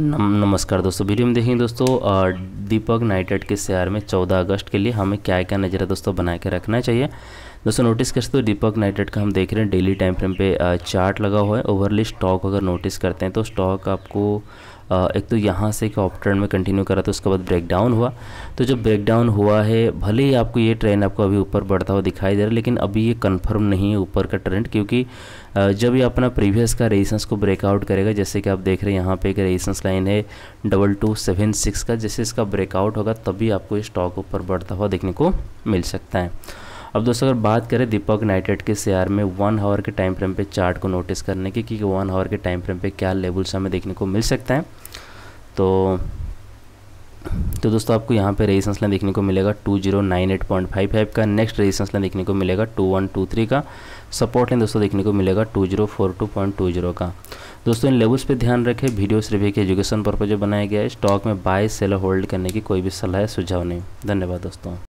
नम, नमस्कार दोस्तों वीडियो में देखेंगे दोस्तों दीपक नाइटेड के शेयर में 14 अगस्त के लिए हमें क्या क्या नज़र दोस्तों बना के रखना चाहिए दोस्तों नोटिस करते हो दीपक नाइटेड का हम देख रहे हैं डेली टाइम फ्रेम पे चार्ट लगा हुआ है ओवरली स्टॉक अगर नोटिस करते हैं तो स्टॉक आपको एक तो यहाँ से एक ऑफ ट्रेंड में कंटिन्यू करा तो उसके बाद ब्रेकडाउन हुआ तो जब ब्रेकडाउन हुआ है भले ही आपको ये ट्रेंड आपको अभी ऊपर बढ़ता हुआ दिखाई दे रहा है लेकिन अभी ये कंफर्म नहीं है ऊपर का ट्रेंड क्योंकि जब ये अपना प्रीवियस का रेजिस्टेंस को ब्रेकआउट करेगा जैसे कि आप देख रहे हैं यहाँ पे एक रेजिस्टेंस लाइन है डबल टू सेवन सिक्स का जैसे इसका ब्रेकआउट होगा तभी आपको ये स्टॉक ऊपर बढ़ता हुआ देखने को मिल सकता है अब दोस्तों अगर बात करें दीपक नाइटेड के शेयर में वन आवर के टाइम फ्रेम पे चार्ट को नोटिस करने की कि वन आवर के टाइम फ्रेम पे क्या लेवल्स हमें देखने को मिल सकते हैं तो तो दोस्तों आपको यहाँ पे रेजिस्टेंस लाइन देखने को मिलेगा 2098.55 का नेक्स्ट रेजिस्टेंस लाइन देखने को मिलेगा 2123 का सपोर्ट लाइन दोस्तों देखने को मिलेगा 2042.20 का दोस्तों इन लेवल्स पे ध्यान रखें वीडियो सिर्फ एक एजुकेशन पर्पज बनाया गया है स्टॉक में बाय सेल होल्ड करने की कोई भी सलाह सुझाव नहीं धन्यवाद दोस्तों